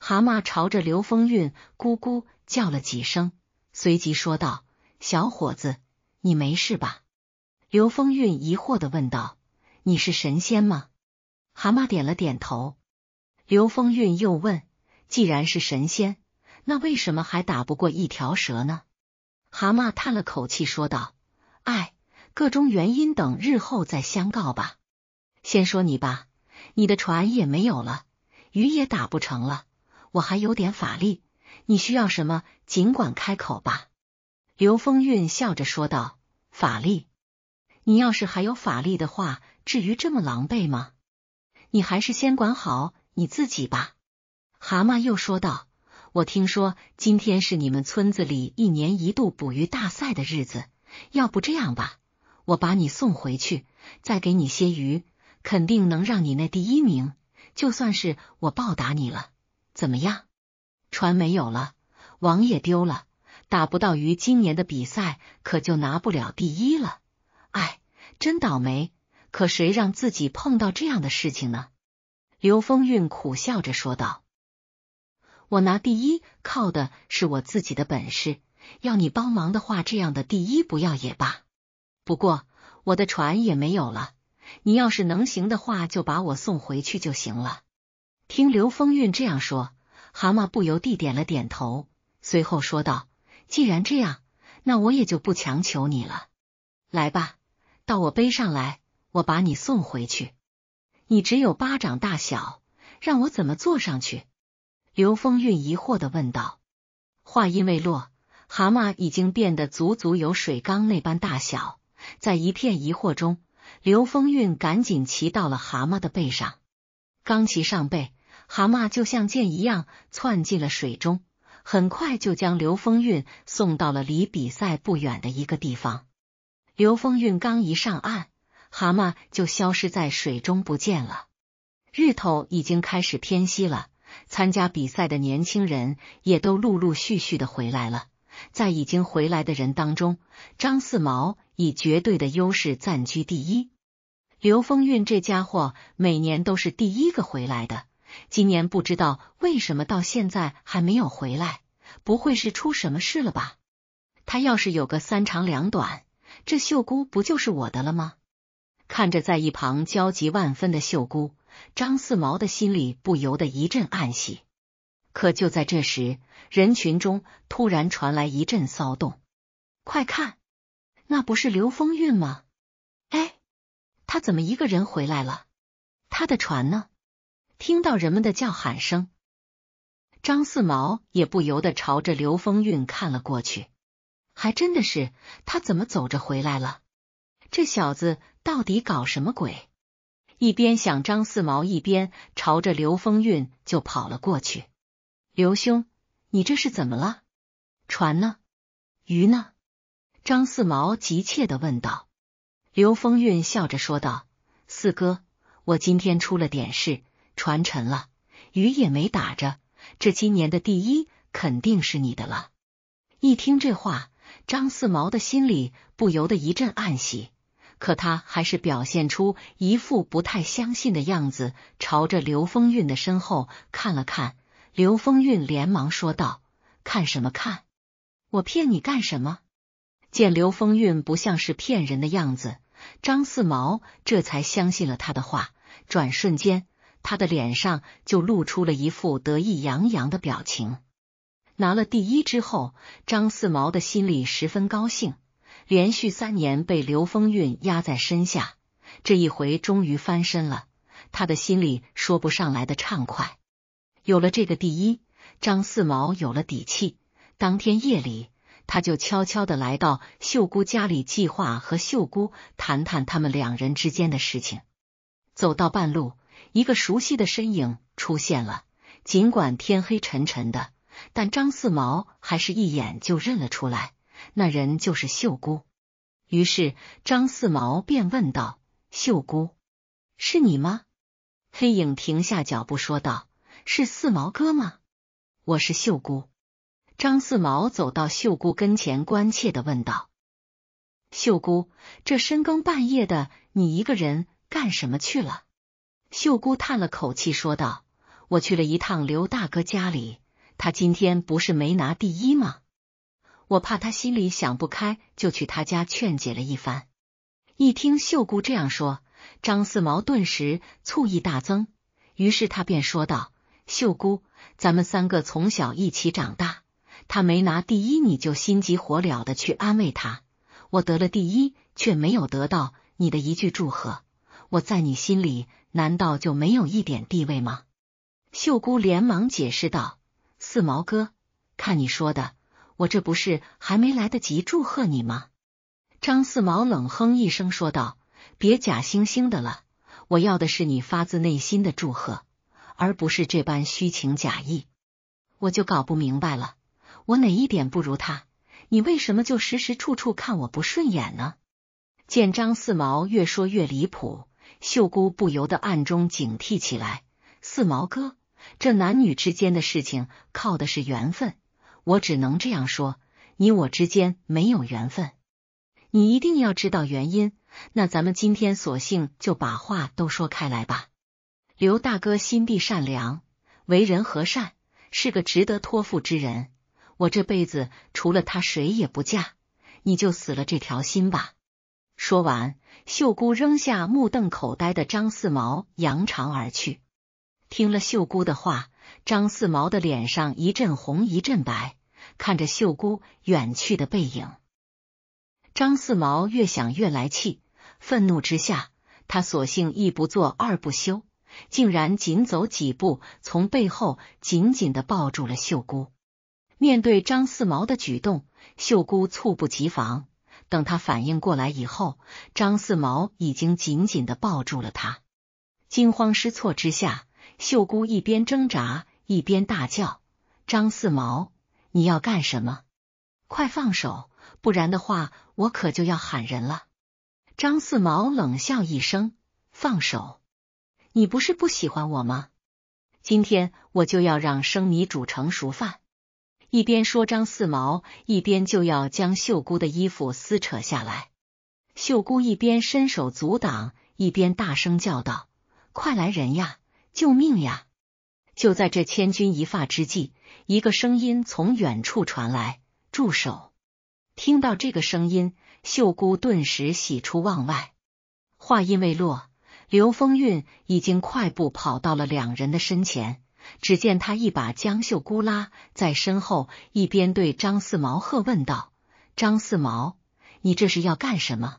蛤蟆朝着刘风韵咕咕叫了几声，随即说道：“小伙子，你没事吧？”刘风韵疑惑的问道：“你是神仙吗？”蛤蟆点了点头。刘风韵又问：“既然是神仙，那为什么还打不过一条蛇呢？”蛤蟆叹了口气说道：“哎，各中原因，等日后再相告吧。先说你吧，你的船也没有了，鱼也打不成了。”我还有点法力，你需要什么尽管开口吧。”刘风韵笑着说道。“法力？你要是还有法力的话，至于这么狼狈吗？你还是先管好你自己吧。”蛤蟆又说道：“我听说今天是你们村子里一年一度捕鱼大赛的日子，要不这样吧，我把你送回去，再给你些鱼，肯定能让你那第一名。就算是我报答你了。”怎么样？船没有了，网也丢了，打不到鱼，今年的比赛可就拿不了第一了。哎，真倒霉！可谁让自己碰到这样的事情呢？刘风韵苦笑着说道：“我拿第一靠的是我自己的本事，要你帮忙的话，这样的第一不要也罢。不过我的船也没有了，你要是能行的话，就把我送回去就行了。”听刘风韵这样说，蛤蟆不由地点了点头，随后说道：“既然这样，那我也就不强求你了。来吧，到我背上来，我把你送回去。你只有巴掌大小，让我怎么坐上去？”刘风韵疑惑的问道。话音未落，蛤蟆已经变得足足有水缸那般大小。在一片疑惑中，刘风韵赶紧骑到了蛤蟆的背上，刚骑上背。蛤蟆就像箭一样窜进了水中，很快就将刘风韵送到了离比赛不远的一个地方。刘风韵刚一上岸，蛤蟆就消失在水中不见了。日头已经开始偏西了，参加比赛的年轻人也都陆陆续续的回来了。在已经回来的人当中，张四毛以绝对的优势暂居第一。刘风韵这家伙每年都是第一个回来的。今年不知道为什么到现在还没有回来，不会是出什么事了吧？他要是有个三长两短，这秀姑不就是我的了吗？看着在一旁焦急万分的秀姑，张四毛的心里不由得一阵暗喜。可就在这时，人群中突然传来一阵骚动，快看，那不是刘风韵吗？哎，他怎么一个人回来了？他的船呢？听到人们的叫喊声，张四毛也不由得朝着刘风韵看了过去。还真的是他怎么走着回来了？这小子到底搞什么鬼？一边想，张四毛一边朝着刘风韵就跑了过去。“刘兄，你这是怎么了？船呢？鱼呢？”张四毛急切的问道。刘风韵笑着说道：“四哥，我今天出了点事。”船沉了，鱼也没打着，这今年的第一肯定是你的了。一听这话，张四毛的心里不由得一阵暗喜，可他还是表现出一副不太相信的样子，朝着刘风韵的身后看了看。刘风韵连忙说道：“看什么看？我骗你干什么？”见刘风韵不像是骗人的样子，张四毛这才相信了他的话。转瞬间。他的脸上就露出了一副得意洋洋的表情。拿了第一之后，张四毛的心里十分高兴。连续三年被刘风韵压在身下，这一回终于翻身了，他的心里说不上来的畅快。有了这个第一，张四毛有了底气。当天夜里，他就悄悄的来到秀姑家里，计划和秀姑谈谈他们两人之间的事情。走到半路。一个熟悉的身影出现了，尽管天黑沉沉的，但张四毛还是一眼就认了出来，那人就是秀姑。于是张四毛便问道：“秀姑，是你吗？”黑影停下脚步说道：“是四毛哥吗？”“我是秀姑。”张四毛走到秀姑跟前，关切的问道：“秀姑，这深更半夜的，你一个人干什么去了？”秀姑叹了口气，说道：“我去了一趟刘大哥家里，他今天不是没拿第一吗？我怕他心里想不开，就去他家劝解了一番。一听秀姑这样说，张四毛顿时醋意大增，于是他便说道：‘秀姑，咱们三个从小一起长大，他没拿第一，你就心急火燎的去安慰他；我得了第一，却没有得到你的一句祝贺，我在你心里……’”难道就没有一点地位吗？秀姑连忙解释道：“四毛哥，看你说的，我这不是还没来得及祝贺你吗？”张四毛冷哼一声说道：“别假惺惺的了，我要的是你发自内心的祝贺，而不是这般虚情假意。”我就搞不明白了，我哪一点不如他？你为什么就时时处处看我不顺眼呢？见张四毛越说越离谱。秀姑不由得暗中警惕起来。四毛哥，这男女之间的事情靠的是缘分，我只能这样说，你我之间没有缘分。你一定要知道原因，那咱们今天索性就把话都说开来吧。刘大哥心地善良，为人和善，是个值得托付之人。我这辈子除了他谁也不嫁，你就死了这条心吧。说完，秀姑扔下目瞪口呆的张四毛，扬长而去。听了秀姑的话，张四毛的脸上一阵红一阵白，看着秀姑远去的背影，张四毛越想越来气，愤怒之下，他索性一不做二不休，竟然紧走几步，从背后紧紧的抱住了秀姑。面对张四毛的举动，秀姑猝不及防。等他反应过来以后，张四毛已经紧紧的抱住了他。惊慌失措之下，秀姑一边挣扎一边大叫：“张四毛，你要干什么？快放手，不然的话，我可就要喊人了。”张四毛冷笑一声：“放手？你不是不喜欢我吗？今天我就要让生米煮成熟饭。”一边说张四毛，一边就要将秀姑的衣服撕扯下来。秀姑一边伸手阻挡，一边大声叫道：“快来人呀！救命呀！”就在这千钧一发之际，一个声音从远处传来：“住手！”听到这个声音，秀姑顿时喜出望外。话音未落，刘风韵已经快步跑到了两人的身前。只见他一把将秀姑拉在身后，一边对张四毛喝问道：“张四毛，你这是要干什么？”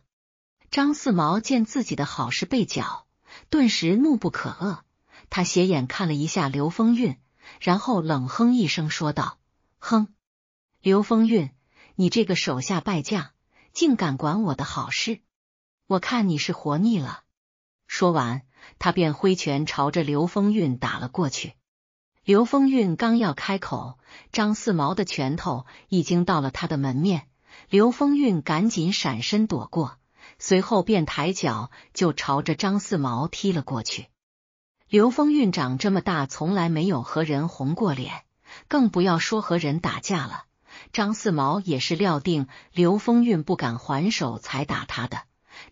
张四毛见自己的好事被搅，顿时怒不可遏。他斜眼看了一下刘风韵，然后冷哼一声说道：“哼，刘风韵，你这个手下败将，竟敢管我的好事，我看你是活腻了。”说完，他便挥拳朝着刘风韵打了过去。刘风韵刚要开口，张四毛的拳头已经到了他的门面。刘风韵赶紧闪身躲过，随后便抬脚就朝着张四毛踢了过去。刘风韵长这么大，从来没有和人红过脸，更不要说和人打架了。张四毛也是料定刘风韵不敢还手才打他的，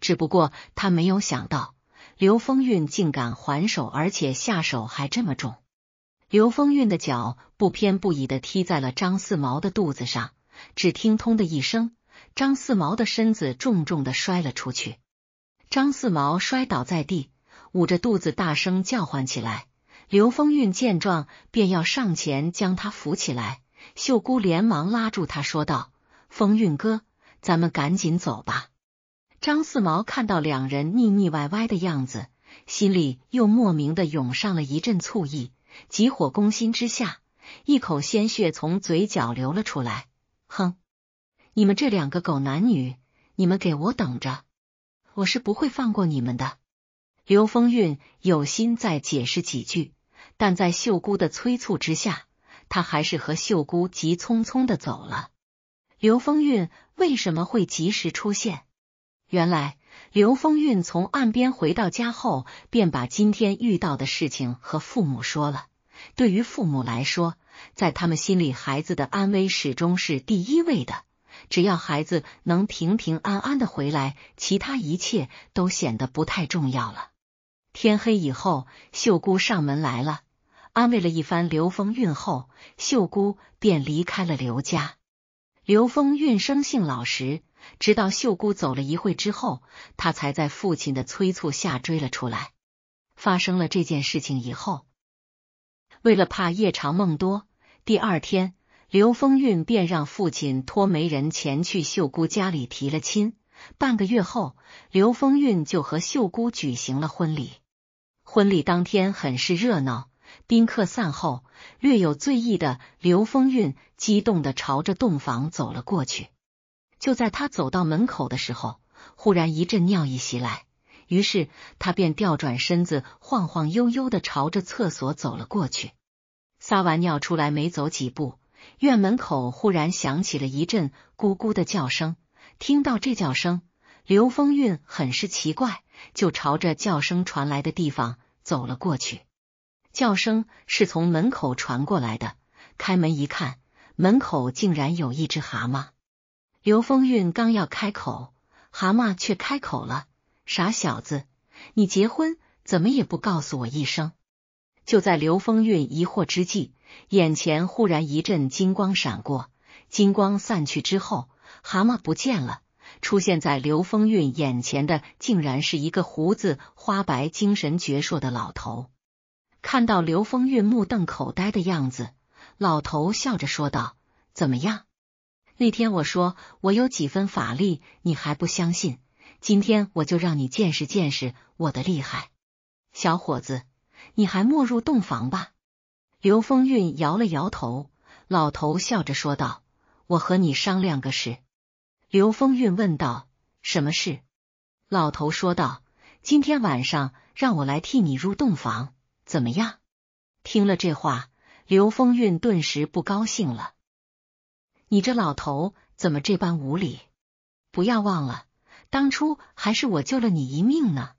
只不过他没有想到刘风韵竟敢还手，而且下手还这么重。刘风韵的脚不偏不倚的踢在了张四毛的肚子上，只听“通”的一声，张四毛的身子重重的摔了出去。张四毛摔倒在地，捂着肚子大声叫唤起来。刘风韵见状，便要上前将他扶起来，秀姑连忙拉住他，说道：“风韵哥，咱们赶紧走吧。”张四毛看到两人腻腻歪歪的样子，心里又莫名的涌上了一阵醋意。急火攻心之下，一口鲜血从嘴角流了出来。哼，你们这两个狗男女，你们给我等着，我是不会放过你们的。刘风韵有心再解释几句，但在秀姑的催促之下，他还是和秀姑急匆匆的走了。刘风韵为什么会及时出现？原来。刘风韵从岸边回到家后，便把今天遇到的事情和父母说了。对于父母来说，在他们心里，孩子的安危始终是第一位的。只要孩子能平平安安的回来，其他一切都显得不太重要了。天黑以后，秀姑上门来了，安慰了一番刘风韵后，秀姑便离开了刘家。刘风韵生性老实。直到秀姑走了一会之后，他才在父亲的催促下追了出来。发生了这件事情以后，为了怕夜长梦多，第二天刘风韵便让父亲托媒人前去秀姑家里提了亲。半个月后，刘风韵就和秀姑举行了婚礼。婚礼当天很是热闹，宾客散后，略有醉意的刘风韵激动地朝着洞房走了过去。就在他走到门口的时候，忽然一阵尿意袭来，于是他便调转身子，晃晃悠悠的朝着厕所走了过去。撒完尿出来，没走几步，院门口忽然响起了一阵咕咕的叫声。听到这叫声，刘风韵很是奇怪，就朝着叫声传来的地方走了过去。叫声是从门口传过来的，开门一看，门口竟然有一只蛤蟆。刘风韵刚要开口，蛤蟆却开口了：“傻小子，你结婚怎么也不告诉我一声？”就在刘风韵疑惑之际，眼前忽然一阵金光闪过，金光散去之后，蛤蟆不见了，出现在刘风韵眼前的，竟然是一个胡子花白、精神矍铄的老头。看到刘风韵目瞪口呆的样子，老头笑着说道：“怎么样？”那天我说我有几分法力，你还不相信？今天我就让你见识见识我的厉害，小伙子，你还没入洞房吧？刘风韵摇了摇头，老头笑着说道：“我和你商量个事。”刘风韵问道：“什么事？”老头说道：“今天晚上让我来替你入洞房，怎么样？”听了这话，刘风韵顿时不高兴了。你这老头怎么这般无理？不要忘了，当初还是我救了你一命呢。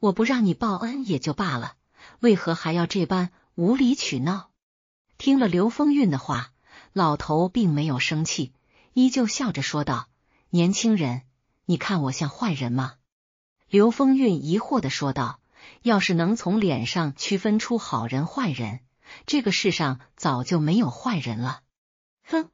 我不让你报恩也就罢了，为何还要这般无理取闹？听了刘风韵的话，老头并没有生气，依旧笑着说道：“年轻人，你看我像坏人吗？”刘风韵疑惑的说道：“要是能从脸上区分出好人坏人，这个世上早就没有坏人了。”哼。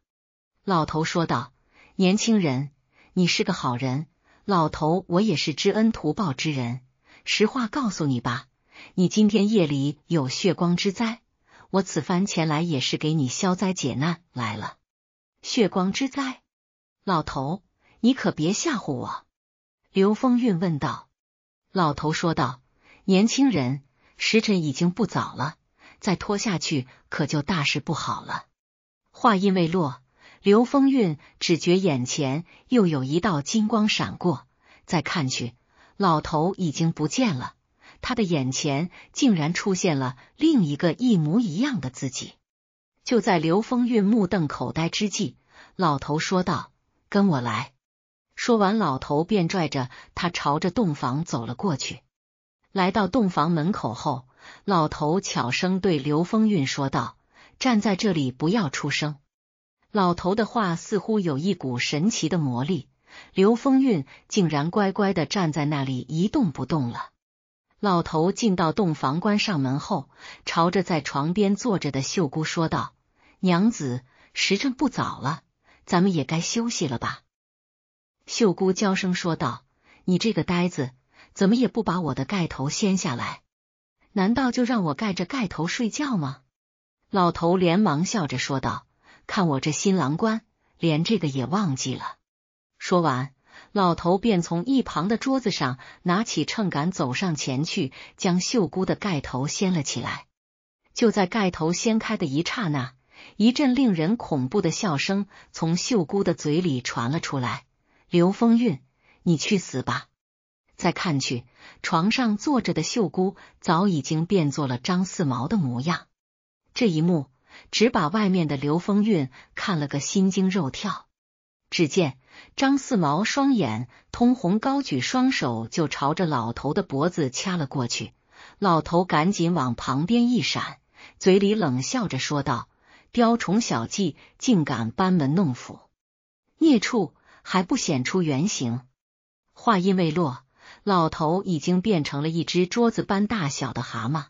老头说道：“年轻人，你是个好人。老头，我也是知恩图报之人。实话告诉你吧，你今天夜里有血光之灾。我此番前来也是给你消灾解难来了。血光之灾，老头，你可别吓唬我。”刘风韵问道。老头说道：“年轻人，时辰已经不早了，再拖下去可就大事不好了。”话音未落。刘风韵只觉眼前又有一道金光闪过，再看去，老头已经不见了。他的眼前竟然出现了另一个一模一样的自己。就在刘风韵目瞪口呆之际，老头说道：“跟我来。”说完，老头便拽着他朝着洞房走了过去。来到洞房门口后，老头悄声对刘风韵说道：“站在这里，不要出声。”老头的话似乎有一股神奇的魔力，刘风韵竟然乖乖的站在那里一动不动了。老头进到洞房，关上门后，朝着在床边坐着的秀姑说道：“娘子，时辰不早了，咱们也该休息了吧？”秀姑娇声说道：“你这个呆子，怎么也不把我的盖头掀下来？难道就让我盖着盖头睡觉吗？”老头连忙笑着说道。看我这新郎官，连这个也忘记了。说完，老头便从一旁的桌子上拿起秤杆，走上前去，将秀姑的盖头掀了起来。就在盖头掀开的一刹那，一阵令人恐怖的笑声从秀姑的嘴里传了出来。“刘风韵，你去死吧！”再看去，床上坐着的秀姑早已经变作了张四毛的模样。这一幕。只把外面的刘风韵看了个心惊肉跳。只见张四毛双眼通红，高举双手就朝着老头的脖子掐了过去。老头赶紧往旁边一闪，嘴里冷笑着说道：“雕虫小技，竟敢班门弄斧！孽畜，还不显出原形？”话音未落，老头已经变成了一只桌子般大小的蛤蟆。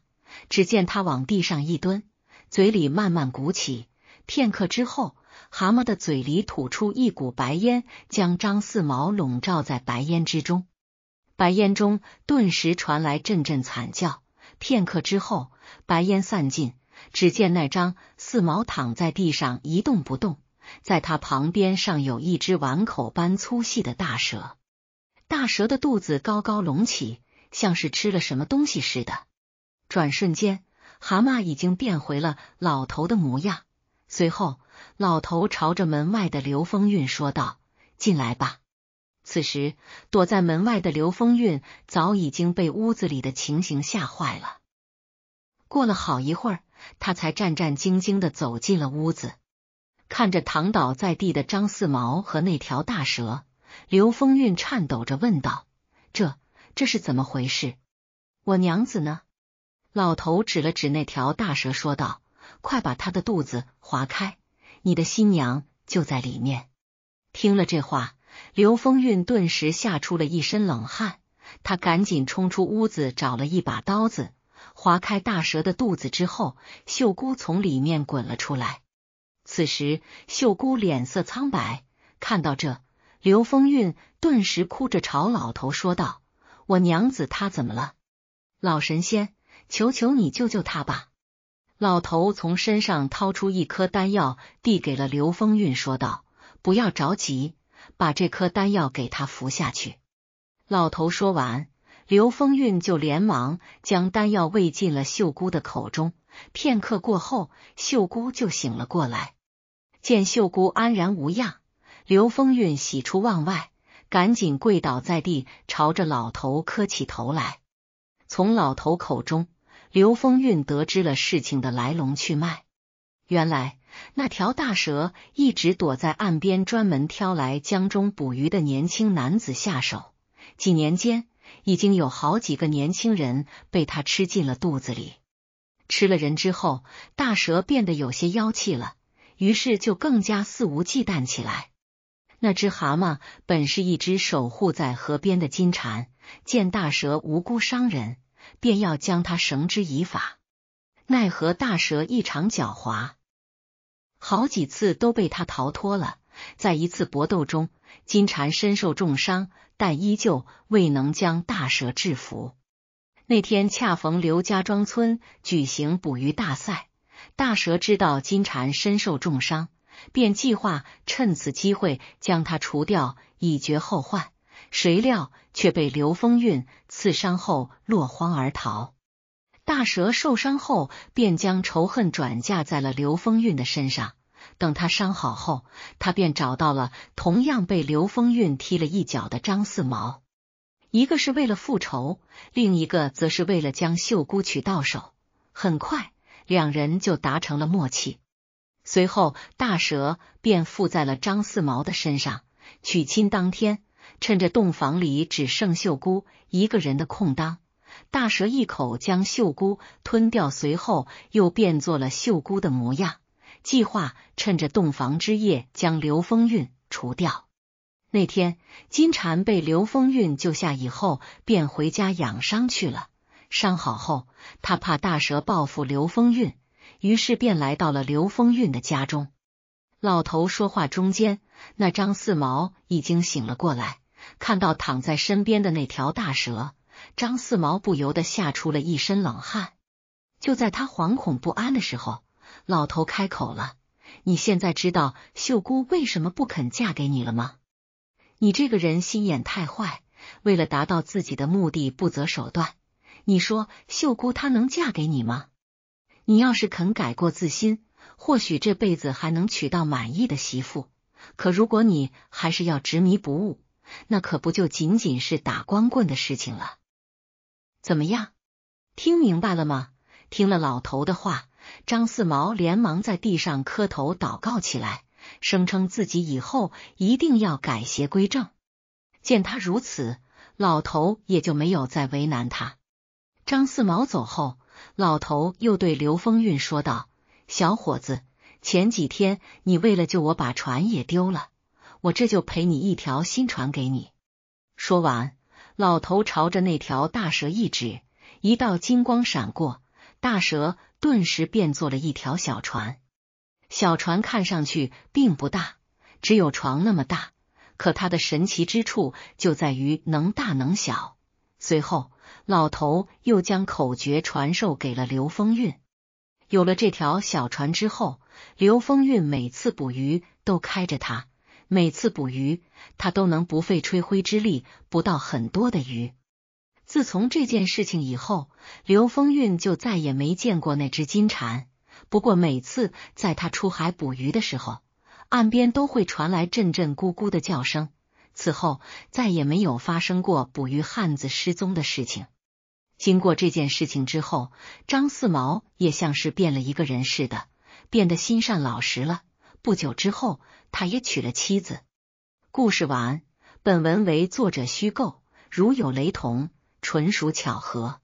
只见他往地上一蹲。嘴里慢慢鼓起，片刻之后，蛤蟆的嘴里吐出一股白烟，将张四毛笼罩在白烟之中。白烟中顿时传来阵阵惨叫，片刻之后，白烟散尽，只见那张四毛躺在地上一动不动，在他旁边尚有一只碗口般粗细的大蛇，大蛇的肚子高高隆起，像是吃了什么东西似的。转瞬间。蛤蟆已经变回了老头的模样，随后老头朝着门外的刘风韵说道：“进来吧。”此时躲在门外的刘风韵早已经被屋子里的情形吓坏了。过了好一会儿，他才战战兢兢的走进了屋子，看着躺倒在地的张四毛和那条大蛇，刘风韵颤抖着问道：“这这是怎么回事？我娘子呢？”老头指了指那条大蛇，说道：“快把他的肚子划开，你的新娘就在里面。”听了这话，刘风韵顿时吓出了一身冷汗，他赶紧冲出屋子，找了一把刀子，划开大蛇的肚子之后，秀姑从里面滚了出来。此时，秀姑脸色苍白，看到这，刘风韵顿时哭着朝老头说道：“我娘子她怎么了，老神仙？”求求你救救他吧！老头从身上掏出一颗丹药，递给了刘风韵，说道：“不要着急，把这颗丹药给他服下去。”老头说完，刘风韵就连忙将丹药喂进了秀姑的口中。片刻过后，秀姑就醒了过来。见秀姑安然无恙，刘风韵喜出望外，赶紧跪倒在地，朝着老头磕起头来。从老头口中。刘风韵得知了事情的来龙去脉，原来那条大蛇一直躲在岸边，专门挑来江中捕鱼的年轻男子下手。几年间，已经有好几个年轻人被他吃进了肚子里。吃了人之后，大蛇变得有些妖气了，于是就更加肆无忌惮起来。那只蛤蟆本是一只守护在河边的金蝉，见大蛇无辜伤人。便要将他绳之以法，奈何大蛇异常狡猾，好几次都被他逃脱了。在一次搏斗中，金蝉身受重伤，但依旧未能将大蛇制服。那天恰逢刘家庄村举行捕鱼大赛，大蛇知道金蝉身受重伤，便计划趁此机会将他除掉，以绝后患。谁料却被刘风韵刺伤后落荒而逃。大蛇受伤后便将仇恨转嫁在了刘风韵的身上。等他伤好后，他便找到了同样被刘风韵踢了一脚的张四毛。一个是为了复仇，另一个则是为了将秀姑娶到手。很快，两人就达成了默契。随后，大蛇便附在了张四毛的身上。娶亲当天。趁着洞房里只剩秀姑一个人的空当，大蛇一口将秀姑吞掉，随后又变作了秀姑的模样，计划趁着洞房之夜将刘风韵除掉。那天，金蝉被刘风韵救下以后，便回家养伤去了。伤好后，他怕大蛇报复刘风韵，于是便来到了刘风韵的家中。老头说话中间，那张四毛已经醒了过来。看到躺在身边的那条大蛇，张四毛不由得吓出了一身冷汗。就在他惶恐不安的时候，老头开口了：“你现在知道秀姑为什么不肯嫁给你了吗？你这个人心眼太坏，为了达到自己的目的不择手段。你说秀姑她能嫁给你吗？你要是肯改过自新，或许这辈子还能娶到满意的媳妇。可如果你还是要执迷不悟。”那可不就仅仅是打光棍的事情了？怎么样，听明白了吗？听了老头的话，张四毛连忙在地上磕头祷告起来，声称自己以后一定要改邪归正。见他如此，老头也就没有再为难他。张四毛走后，老头又对刘风韵说道：“小伙子，前几天你为了救我，把船也丢了。”我这就赔你一条新船给你。说完，老头朝着那条大蛇一指，一道金光闪过，大蛇顿时变作了一条小船。小船看上去并不大，只有床那么大，可它的神奇之处就在于能大能小。随后，老头又将口诀传授给了刘风韵。有了这条小船之后，刘风韵每次捕鱼都开着它。每次捕鱼，他都能不费吹灰之力捕到很多的鱼。自从这件事情以后，刘风运就再也没见过那只金蝉。不过每次在他出海捕鱼的时候，岸边都会传来阵阵咕咕的叫声。此后再也没有发生过捕鱼汉子失踪的事情。经过这件事情之后，张四毛也像是变了一个人似的，变得心善老实了。不久之后，他也娶了妻子。故事完。本文为作者虚构，如有雷同，纯属巧合。